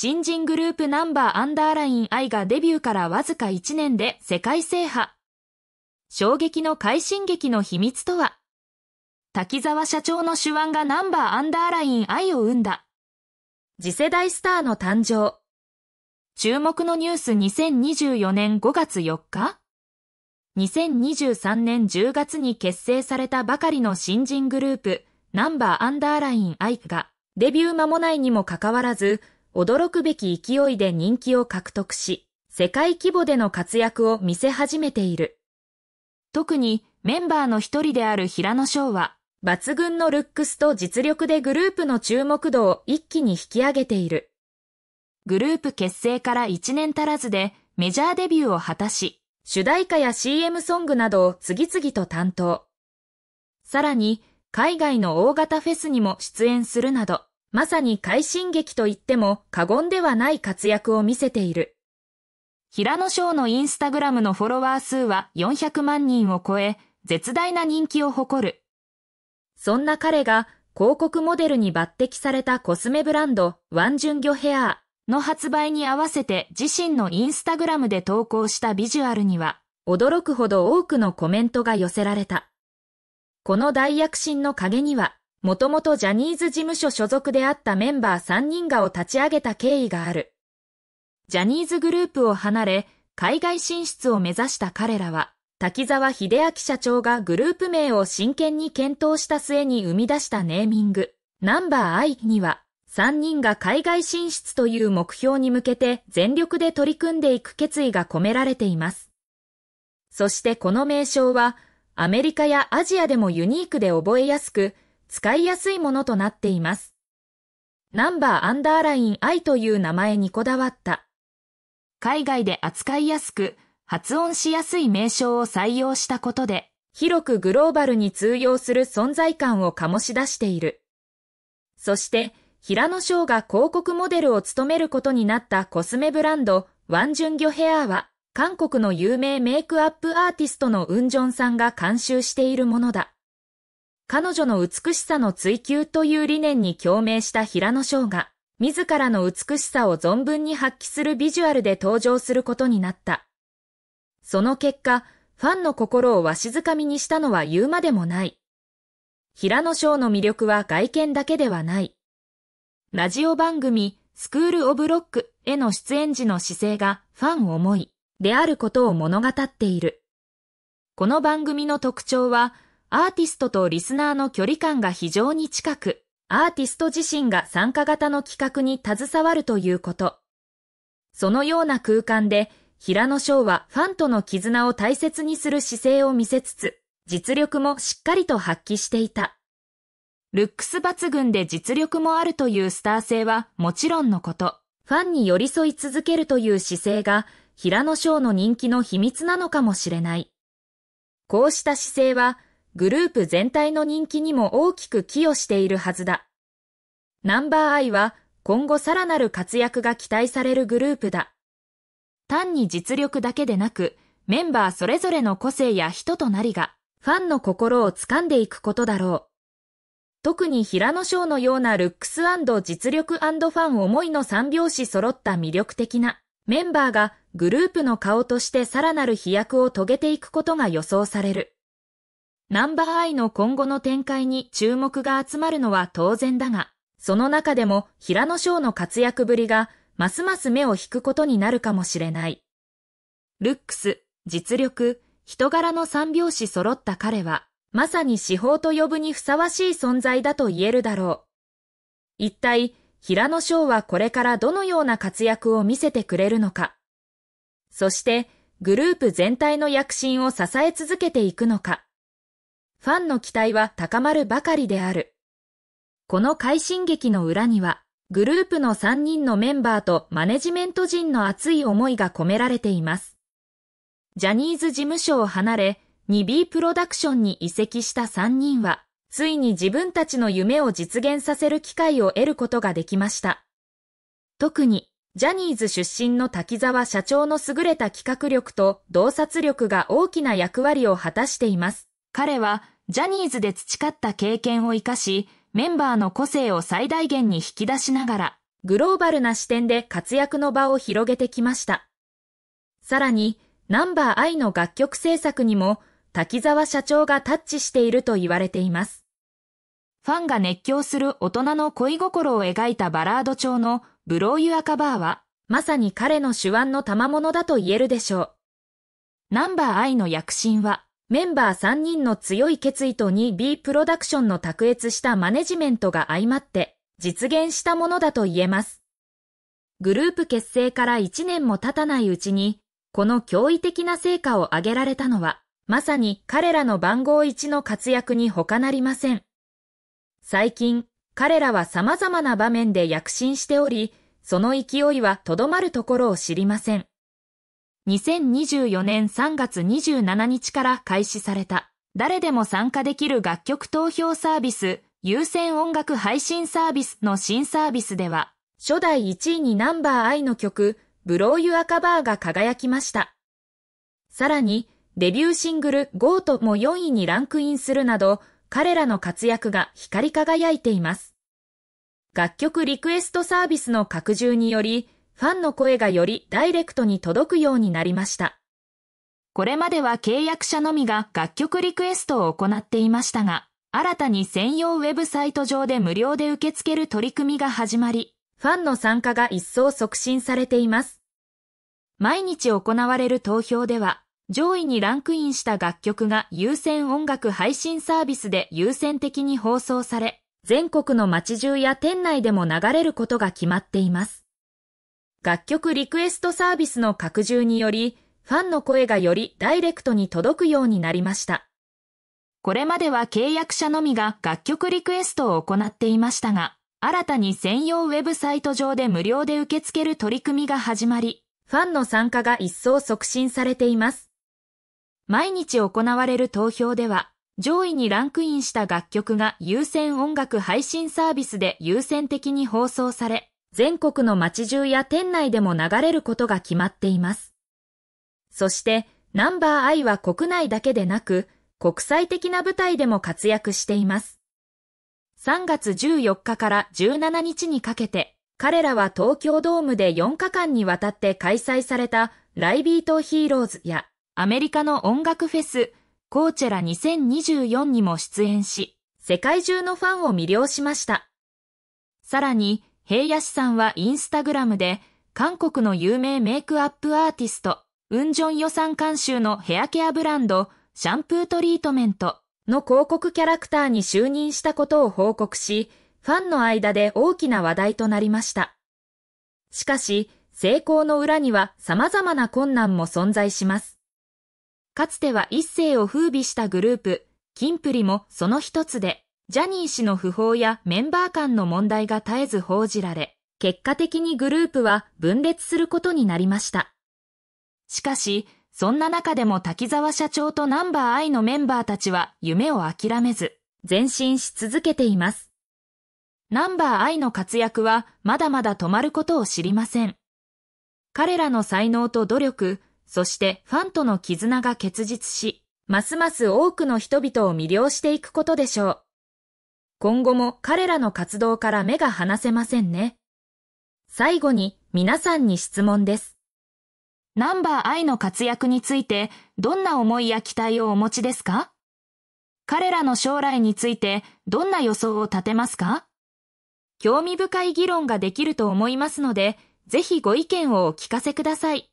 新人グループナンバーアンダーラインイがデビューからわずか1年で世界制覇。衝撃の快進撃の秘密とは滝沢社長の手腕がナンバーアンダーラインイを生んだ。次世代スターの誕生。注目のニュース2024年5月4日 ?2023 年10月に結成されたばかりの新人グループ、ナンバーアンダーラインイが、デビュー間もないにもかかわらず、驚くべき勢いで人気を獲得し、世界規模での活躍を見せ始めている。特にメンバーの一人である平野翔は、抜群のルックスと実力でグループの注目度を一気に引き上げている。グループ結成から1年足らずでメジャーデビューを果たし、主題歌や CM ソングなどを次々と担当。さらに、海外の大型フェスにも出演するなど、まさに快進撃と言っても過言ではない活躍を見せている。平野翔のインスタグラムのフォロワー数は400万人を超え、絶大な人気を誇る。そんな彼が広告モデルに抜擢されたコスメブランド、ワンジュンギョヘアーの発売に合わせて自身のインスタグラムで投稿したビジュアルには、驚くほど多くのコメントが寄せられた。この大躍進の陰には、もともとジャニーズ事務所所属であったメンバー3人がを立ち上げた経緯がある。ジャニーズグループを離れ、海外進出を目指した彼らは、滝沢秀明社長がグループ名を真剣に検討した末に生み出したネーミング、ナンバー I には、3人が海外進出という目標に向けて全力で取り組んでいく決意が込められています。そしてこの名称は、アメリカやアジアでもユニークで覚えやすく、使いやすいものとなっています。ナンバーアンダーライン i という名前にこだわった。海外で扱いやすく、発音しやすい名称を採用したことで、広くグローバルに通用する存在感を醸し出している。そして、平野翔が広告モデルを務めることになったコスメブランド、ワンジュンギョヘアは、韓国の有名メイクアップアーティストのウンジョンさんが監修しているものだ。彼女の美しさの追求という理念に共鳴した平野翔が、自らの美しさを存分に発揮するビジュアルで登場することになった。その結果、ファンの心をわしづかみにしたのは言うまでもない。平野翔の魅力は外見だけではない。ラジオ番組、スクール・オブ・ロックへの出演時の姿勢がファン思いであることを物語っている。この番組の特徴は、アーティストとリスナーの距離感が非常に近く、アーティスト自身が参加型の企画に携わるということ。そのような空間で、平野翔はファンとの絆を大切にする姿勢を見せつつ、実力もしっかりと発揮していた。ルックス抜群で実力もあるというスター性はもちろんのこと、ファンに寄り添い続けるという姿勢が、平野翔の人気の秘密なのかもしれない。こうした姿勢は、グループ全体の人気にも大きく寄与しているはずだ。ナンバーアイは今後さらなる活躍が期待されるグループだ。単に実力だけでなく、メンバーそれぞれの個性や人となりが、ファンの心を掴んでいくことだろう。特に平野翔のようなルックス実力ファン思いの三拍子揃った魅力的なメンバーがグループの顔としてさらなる飛躍を遂げていくことが予想される。ナンバーアイの今後の展開に注目が集まるのは当然だが、その中でも平野翔の活躍ぶりがますます目を引くことになるかもしれない。ルックス、実力、人柄の三拍子揃った彼は、まさに司法と呼ぶにふさわしい存在だと言えるだろう。一体、平野翔はこれからどのような活躍を見せてくれるのか。そして、グループ全体の躍進を支え続けていくのか。ファンの期待は高まるばかりである。この快進撃の裏には、グループの3人のメンバーとマネジメント陣の熱い思いが込められています。ジャニーズ事務所を離れ、2B プロダクションに移籍した3人は、ついに自分たちの夢を実現させる機会を得ることができました。特に、ジャニーズ出身の滝沢社長の優れた企画力と洞察力が大きな役割を果たしています。彼はジャニーズで培った経験を活かし、メンバーの個性を最大限に引き出しながら、グローバルな視点で活躍の場を広げてきました。さらに、ナンバーイの楽曲制作にも、滝沢社長がタッチしていると言われています。ファンが熱狂する大人の恋心を描いたバラード調のブローユアカバーは、まさに彼の手腕の賜物だと言えるでしょう。ナンバーイの躍進は、メンバー3人の強い決意と 2B プロダクションの卓越したマネジメントが相まって実現したものだと言えます。グループ結成から1年も経たないうちに、この驚異的な成果を上げられたのは、まさに彼らの番号1の活躍に他なりません。最近、彼らは様々な場面で躍進しており、その勢いはとどまるところを知りません。2024年3月27日から開始された、誰でも参加できる楽曲投票サービス、優先音楽配信サービスの新サービスでは、初代1位にナンバー I の曲、ブローユアカバーが輝きました。さらに、デビューシングル GO とも4位にランクインするなど、彼らの活躍が光り輝いています。楽曲リクエストサービスの拡充により、ファンの声がよりダイレクトに届くようになりました。これまでは契約者のみが楽曲リクエストを行っていましたが、新たに専用ウェブサイト上で無料で受け付ける取り組みが始まり、ファンの参加が一層促進されています。毎日行われる投票では、上位にランクインした楽曲が優先音楽配信サービスで優先的に放送され、全国の街中や店内でも流れることが決まっています。楽曲リクエストサービスの拡充により、ファンの声がよりダイレクトに届くようになりました。これまでは契約者のみが楽曲リクエストを行っていましたが、新たに専用ウェブサイト上で無料で受け付ける取り組みが始まり、ファンの参加が一層促進されています。毎日行われる投票では、上位にランクインした楽曲が優先音楽配信サービスで優先的に放送され、全国の街中や店内でも流れることが決まっています。そして、ナンバー I は国内だけでなく、国際的な舞台でも活躍しています。3月14日から17日にかけて、彼らは東京ドームで4日間にわたって開催されたライビートヒーローズやアメリカの音楽フェスコーチェラ2024にも出演し、世界中のファンを魅了しました。さらに、平安さんはインスタグラムで、韓国の有名メイクアップアーティスト、ウンジョン予算監修のヘアケアブランド、シャンプートリートメントの広告キャラクターに就任したことを報告し、ファンの間で大きな話題となりました。しかし、成功の裏には様々な困難も存在します。かつては一世を風靡したグループ、キンプリもその一つで、ジャニー氏の訃報やメンバー間の問題が絶えず報じられ、結果的にグループは分裂することになりました。しかし、そんな中でも滝沢社長とナンバー I のメンバーたちは夢を諦めず、前進し続けています。ナンバー I の活躍はまだまだ止まることを知りません。彼らの才能と努力、そしてファンとの絆が結実し、ますます多くの人々を魅了していくことでしょう。今後も彼らの活動から目が離せませんね。最後に皆さんに質問です。ナンバーイの活躍についてどんな思いや期待をお持ちですか彼らの将来についてどんな予想を立てますか興味深い議論ができると思いますので、ぜひご意見をお聞かせください。